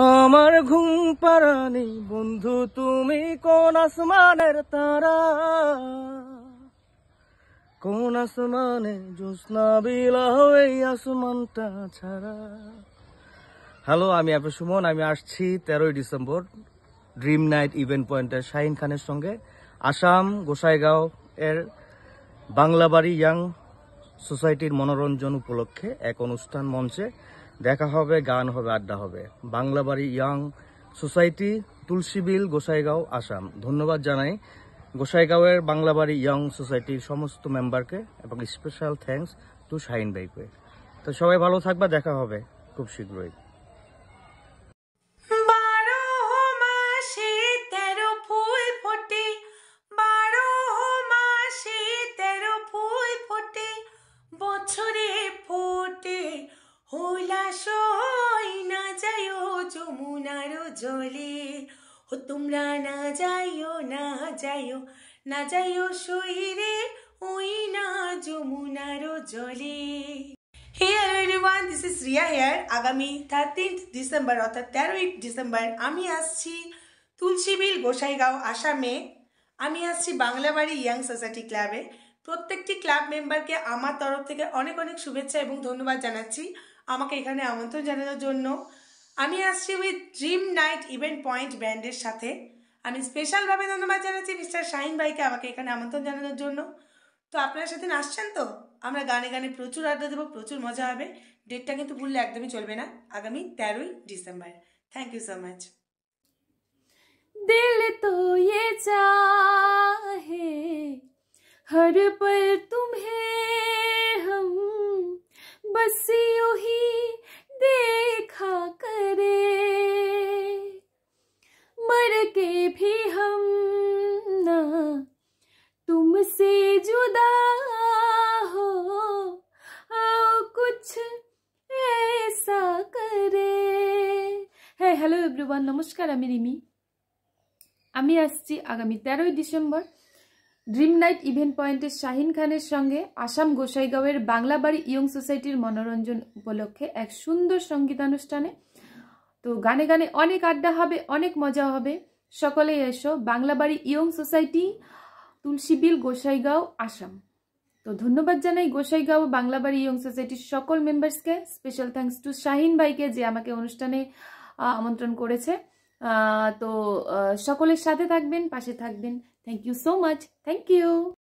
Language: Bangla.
আমার ঘুম পারানি বন্ধু তুমি কোন আসমানের তারা কোন আসমানে জোৎস্না বিলা আসমানটা ছাড়া হ্যালো আমি আপু সুমন আমি আসছি তেরোই ডিসেম্বর ড্রিম নাইট ইভেন্ট পয়েন্টের শাহিন খানের সঙ্গে আসাম গোসাইগাঁও এর বাংলাবাড়ি ইয়াং সোসাইটির মনোরঞ্জন উপলক্ষে এক অনুষ্ঠান মঞ্চে দেখা হবে গান হবে আড্ডা হবে বাংলাবাড়ি ইয়াং সোসাইটি তুলসীবিল গোসাইগাঁও আসাম ধন্যবাদ জানাই গোসাইগাঁওয়ের বাংলাবাড়ি ইয়াং সোসাইটির সমস্ত মেম্বারকে এবং স্পেশাল থ্যাংকস টু শাহিন ভাইকে তো সবাই ভালো থাকবা দেখা হবে খুব শীঘ্রই জলে ও তোমরা না যাইও না যাইও না যাইও শহীরে ওই না যমুনার জলে হে hello everyone this is Riya here আগামী থার্টিন্থ ডিসেম্বর অর্থাৎ তেরোই ডিসেম্বর আমি আসছি তুলসীবিল গোসাইগাঁও আসামে আমি আসছি বাংলাবাড়ি ইয়াং সোসাইটি ক্লাবে প্রত্যেকটি ক্লাব মেম্বারকে আমার তরফ থেকে অনেক অনেক শুভেচ্ছা এবং ধন্যবাদ জানাচ্ছি আমাকে এখানে আমন্ত্রণ জানানোর জন্য আমি আসছি with dream night event point ব্যান্ডের সাথে আমি স্পেশালভাবে ধন্যবাদ জানাচ্ছি মিস্টার শাহিন ভাইকে আমাকে এখানে আমন্ত্রণ জানানোর জন্য তো আপনারা সেদিন আসছেন তো আমরা গানে গানে প্রচুর আড্ডা দেবো প্রচুর মজা হবে ডেটটা কিন্তু ভুললে একদমই চলবে না আগামী তেরোই ডিসেম্বর থ্যাংক ইউ সো মাচ দিল তো ये चाहे हर पल तुम्हें हम बसी হ্যালো এভরিওয়ান নমস্কার আমি রিমি আমি আসছি আগামী তেরোই ডিসেম্বর ড্রিম নাইট ইভেন্ট পয়েন্টে শাহিন খানের সঙ্গে আসাম গোসাইগাঁওয়ের বাংলাবাড়ি ইয়ং সোসাইটির মনোরঞ্জন উপলক্ষে এক সুন্দর সঙ্গীতানুষ্ঠানে তো গানে গানে অনেক আড্ডা হবে অনেক মজা হবে সকলেই এসো বাংলাবাড়ি ইয়ং সোসাইটি তুলসীবিল গোসাইগাঁও আসাম তো ধন্যবাদ জানাই গোসাইগাঁও বাংলাবাড়ি ইয়ং সোসাইটির সকল মেম্বার্সকে স্পেশাল থ্যাংকস টু শাহিন ভাইকে যে আমাকে অনুষ্ঠানে আমন্ত্রণ করেছে তো সকলের সাথে থাকবেন পাশে থাকবেন thank you so much thank you